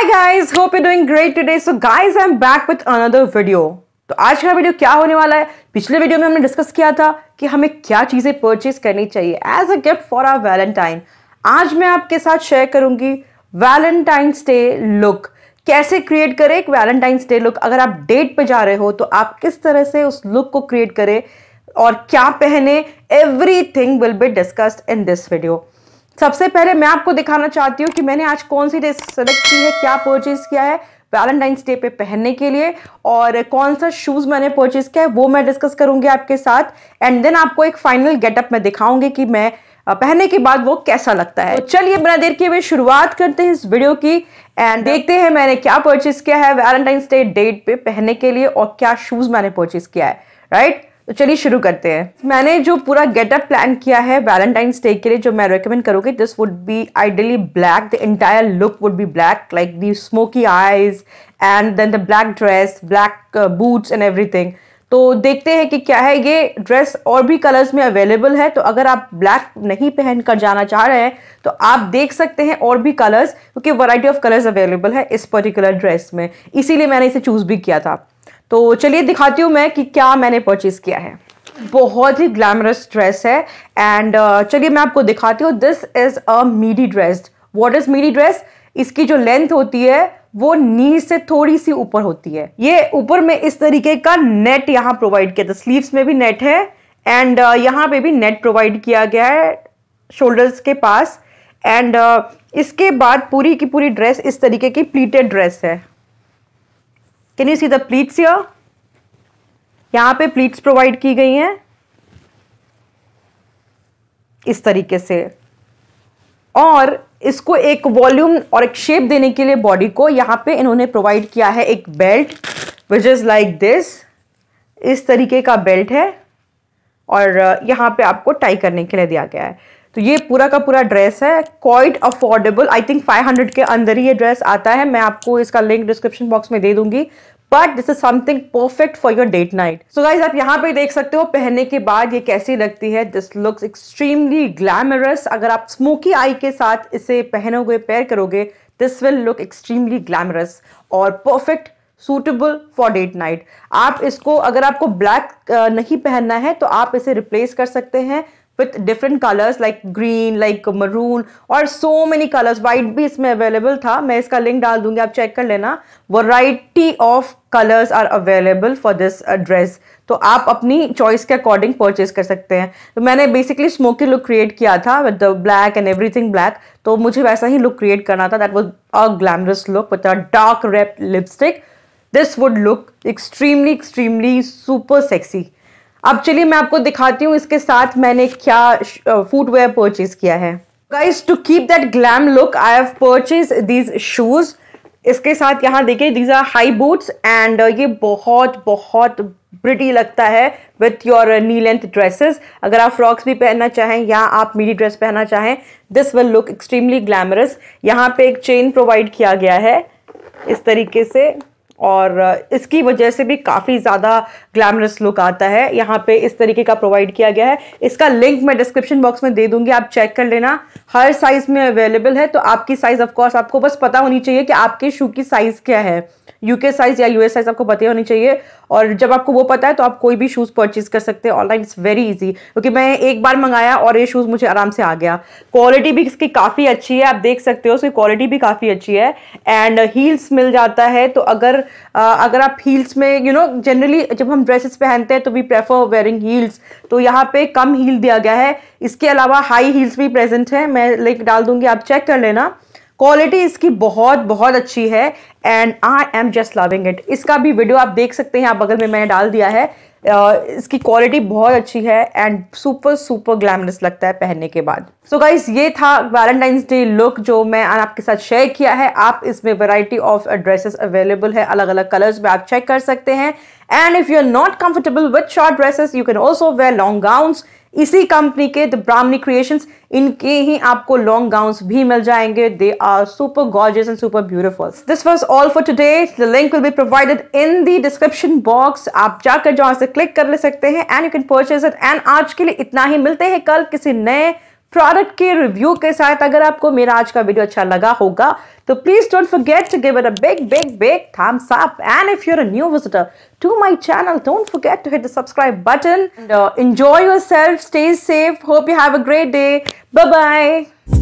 Hi guys hope you doing great today so guys I am back with another video तो आज का video क्या होने वाला है पिछले वीडियो में हमने डिस्कस किया था कि हमें क्या चीज़ें परचेज करनी चाहिए as a gift for our Valentine आज मैं आपके साथ शेयर करूंगी वैलेंटाइंस डे लुक कैसे क्रिएट करें एक वैलेंटाइंस डे लुक अगर आप डेट पे जा रहे हो तो आप किस तरह से उस लुक को क्रिएट करें और क्या पहने everything will be discussed in this video सबसे पहले मैं आपको दिखाना चाहती हूँ कि मैंने आज कौन सी ड्रेस सेलेक्ट की है क्या परचेज़ किया है वैलेंटाइंस डे पे पहनने के लिए और कौन सा शूज़ मैंने परचेज़ किया है वो मैं डिस्कस करूंगी आपके साथ एंड देन आपको एक फाइनल गेटअप में दिखाऊंगी कि मैं पहनने के बाद वो कैसा लगता है तो चलिए बिना देर के हुए शुरुआत करते हैं इस वीडियो की एंड देखते हैं मैंने क्या परचेज़ किया है वैलेंटाइंस डे डेट पे पहनने के लिए और क्या शूज़ मैंने परचेज़ किया है राइट right? तो चलिए शुरू करते हैं मैंने जो पूरा गेटअप प्लान किया है वैलेंटाइंस डे के लिए जो मैं रिकमेंड करूँगी this would be ideally black the entire look would be black like the smoky eyes and then the black dress black boots and everything तो देखते हैं कि क्या है ये ड्रेस और भी कलर्स में अवेलेबल है तो अगर आप ब्लैक नहीं पहन कर जाना चाह रहे हैं तो आप देख सकते हैं और भी कलर्स क्योंकि वैरायटी ऑफ कलर्स अवेलेबल है इस पर्टिकुलर ड्रेस में इसीलिए मैंने इसे चूज़ भी किया था तो चलिए दिखाती हूँ मैं कि क्या मैंने परचेज किया है बहुत ही ग्लैमरस ड्रेस है एंड uh, चलिए मैं आपको दिखाती हूँ this is a midi dress what is midi dress इसकी जो लेंथ होती है वो नी से थोड़ी सी ऊपर होती है ये ऊपर में इस तरीके का नेट यहाँ प्रोवाइड किया था स्लीव्स में भी नेट है एंड uh, यहाँ पे भी नेट प्रोवाइड किया गया है शोल्डर्स के पास एंड uh, इसके बाद पूरी की पूरी ड्रेस इस तरीके की प्लीटेड ड्रेस है can you see the pleats here यहां पे प्लीट्स प्रोवाइड की गई हैं इस तरीके से और इसको एक वॉल्यूम और एक शेप देने के लिए बॉडी को यहां पे इन्होंने प्रोवाइड किया है एक belt which is like this इस तरीके का बेल्ट है और यहां पे आपको टाई करने के लिए दिया गया है तो ये पूरा का पूरा ड्रेस है क्वाइट अफोर्डेबल आई थिंक 500 के अंदर ही ये ड्रेस आता है मैं आपको इसका लिंक डिस्क्रिप्शन बॉक्स में दे दूंगी but this is something perfect for your date night so guys आप यहाँ पे देख सकते हो पहनने के बाद ये कैसी लगती है दिस लुक्स एक्सट्रीमली ग्लैमरस अगर आप स्मोकी आई के साथ इसे पहनोगे पेयर करोगे this will look extremely glamorous और perfect suitable for date night आप इसको अगर आपको ब्लैक नहीं पहनना है तो आप इसे रिप्लेस कर सकते हैं with different colors like green like maroon और so many colors white भी इसमें available था मैं इसका link डाल दूंगी आप check कर लेना variety of colors are available for this dress तो आप अपनी choice के according purchase कर सकते हैं तो मैंने basically smoky look create किया था with the black and everything black तो मुझे वैसा ही look create करना था that was a glamorous look with a dark red lipstick this would look extremely extremely super sexy अब चलिए मैं आपको दिखाती हूँ इसके साथ मैंने क्या फुटवेयर परचेज किया है guys to keep that glam look I have purchase these shoes इसके साथ यहाँ देखिए these are high boots and ये बहुत बहुत ब्रिटी लगता है with your knee length dresses अगर आप फ्रॉक्स भी पहनना चाहें या आप मीडी ड्रेस पहनना चाहें this will look extremely glamorous यहाँ पे एक चेन प्रोवाइड किया गया है इस तरीके से और इसकी वजह से भी काफ़ी ज़्यादा ग्लैमरस लुक आता है यहाँ पे इस तरीके का प्रोवाइड किया गया है इसका लिंक मैं डिस्क्रिप्शन बॉक्स में दे दूंगी आप चेक कर लेना हर साइज़ में अवेलेबल है तो आपकी साइज़ ऑफकोर्स आपको बस पता होनी चाहिए कि आपके शू की साइज़ क्या है यूके साइज़ या यूएस साइज़ आपको पता होनी चाहिए और जब आपको वो पता है तो आप कोई भी शूज़ परचेज कर सकते हैं ऑनलाइन इट्स वेरी इजी क्योंकि मैं एक बार मंगाया और ये शूज़ मुझे आराम से आ गया क्वालिटी भी इसकी काफ़ी अच्छी है आप देख सकते हो उसकी क्वालिटी भी काफ़ी अच्छी है एंड हील्स मिल जाता है तो अगर अगर आप हील्स में यू नो जनरली जब हम ड्रेसेस पहनते हैं तो वी प्रेफर वेयरिंग हील्स तो यहाँ पे कम हील दिया गया है इसके अलावा हाई हील्स भी प्रेजेंट है मैं लिंक डाल दूंगी आप चेक कर लेना क्वालिटी इसकी बहुत बहुत अच्छी है and I am just loving it इसका भी वीडियो आप देख सकते हैं आप बगल में मैंने डाल दिया है इसकी क्वालिटी बहुत अच्छी है एंड सुपर सुपर ग्लैमरस लगता है पहनने के बाद सो so गाइस ये था वैलेंटाइंस डे लुक जो मैं आपके साथ शेयर किया है आप इसमें वैरायटी ऑफ ड्रेसेस अवेलेबल है अलग अलग कलर्स में आप चेक कर सकते हैं if you are not comfortable with short dresses you can also wear long gown इसी कंपनी के द ब्राह्मणी क्रिएशन इनके ही आपको लॉन्ग गाउन भी मिल जाएंगे they are super gorgeous and super beautiful this was all for today the link will be provided in the description box आप जाकर जहां से क्लिक कर ले सकते हैं and you can purchase it and आज के लिए इतना ही मिलते हैं कल किसी नए प्रोडक्ट के रिव्यू के साथ अगर आपको मेरा आज का वीडियो अच्छा लगा होगा तो please don't forget to give it a big big big thumbs up and if you are a new visitor to my channel don't forget to hit the subscribe button and enjoy yourself stay safe hope you have a great day bye bye